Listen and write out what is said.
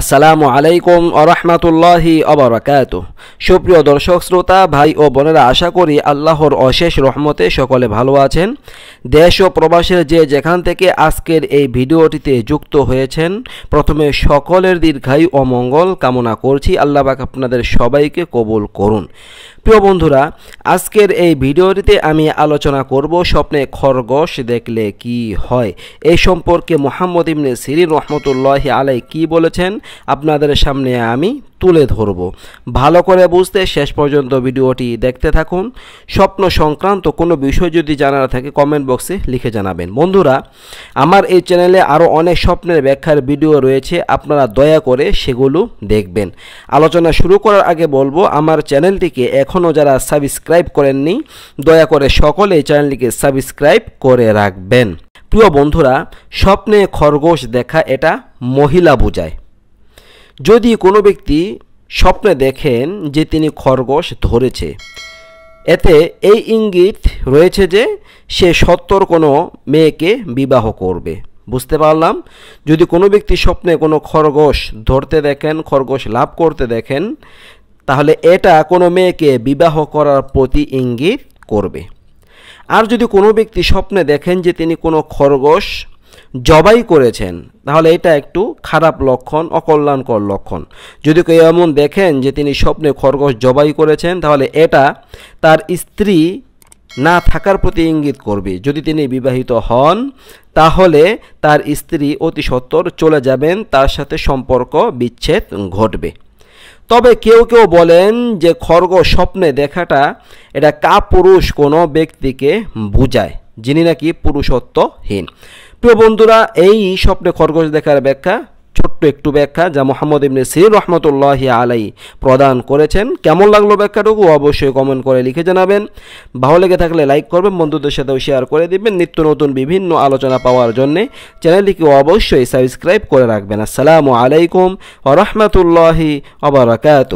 আসসালামু আলাইকুম আরহামাতুল্লাহি আবরাকাত সুপ্রিয় দর্শক শ্রোতা ভাই ও বোনেরা আশা করি আল্লাহর অশেষ রহমতে সকলে ভালো আছেন দেশ ও প্রবাসের যে যেখান থেকে আজকের এই ভিডিওটিতে যুক্ত হয়েছেন প্রথমে সকলের দীর্ঘায়ু ও মঙ্গল কামনা করছি আল্লাহবাক আপনাদের সবাইকে কবুল করুন প্রিয় বন্ধুরা আজকের এই ভিডিওটিতে আমি আলোচনা করব স্বপ্নে খরগোশ দেখলে কি হয় এই সম্পর্কে মোহাম্মদ ইমনে সিরিন রহমতুল্লাহ আলাই কি বলেছেন আপনাদের সামনে আমি তুলে ধরব ভালো করে বুঝতে শেষ পর্যন্ত ভিডিওটি দেখতে থাকুন স্বপ্ন সংক্রান্ত কোনো বিষয় যদি জানার থাকে কমেন্ট বক্সে লিখে জানাবেন বন্ধুরা আমার এই চ্যানেলে আরও অনেক স্বপ্নের ব্যাখ্যার ভিডিও রয়েছে আপনারা দয়া করে সেগুলো দেখবেন আলোচনা শুরু করার আগে বলবো আমার চ্যানেলটিকে এখনও যারা সাবস্ক্রাইব করেননি দয়া করে সকলে এই চ্যানেলটিকে সাবস্ক্রাইব করে রাখবেন প্রিয় বন্ধুরা স্বপ্নে খরগোশ দেখা এটা মহিলা বোঝায় যদি কোনো ব্যক্তি স্বপ্নে দেখেন যে তিনি খরগোশ ধরেছে এতে এই ইঙ্গিত রয়েছে যে সে সত্তর কোনো মেয়েকে বিবাহ করবে বুঝতে পারলাম যদি কোনো ব্যক্তি স্বপ্নে কোনো খরগোশ ধরতে দেখেন খরগোশ লাভ করতে দেখেন তাহলে এটা কোনো মেয়েকে বিবাহ করার প্রতি ইঙ্গিত করবে আর যদি কোনো ব্যক্তি স্বপ্নে দেখেন যে তিনি কোনো খরগোশ জবাই করেছেন তাহলে এটা একটু খারাপ লক্ষণ অকল্যাণকর লক্ষণ যদি কেউ এমন দেখেন যে তিনি স্বপ্নে খরগোশ জবাই করেছেন তাহলে এটা তার স্ত্রী না থাকার প্রতি ইঙ্গিত করবে যদি তিনি বিবাহিত হন তাহলে তার স্ত্রী অতি সত্তর চলে যাবেন তার সাথে সম্পর্ক বিচ্ছেদ ঘটবে তবে কেউ কেউ বলেন যে খরগোশ স্বপ্নে দেখাটা এটা কাপুরুষ কোনো ব্যক্তিকে বুঝায় যিনি নাকি পুরুষত্বহীন প্রিয় বন্ধুরা এই স্বপ্নে খরগোশ দেখার ব্যাখ্যা ছোট্ট একটু ব্যাখ্যা যা মোহাম্মদ ইবনে সির রহমতুল্লাহ আলাই প্রদান করেছেন কেমন লাগলো ব্যাখ্যাটুকু অবশ্যই কমেন্ট করে লিখে জানাবেন ভালো লেগে থাকলে লাইক করবেন বন্ধুদের সাথেও শেয়ার করে দিবেন নিত্য নতুন বিভিন্ন আলোচনা পাওয়ার জন্যে চ্যানেলটিকে অবশ্যই সাবস্ক্রাইব করে রাখবেন আসসালামু আলাইকুম ও রহমতুল্লাহি অবরাকাত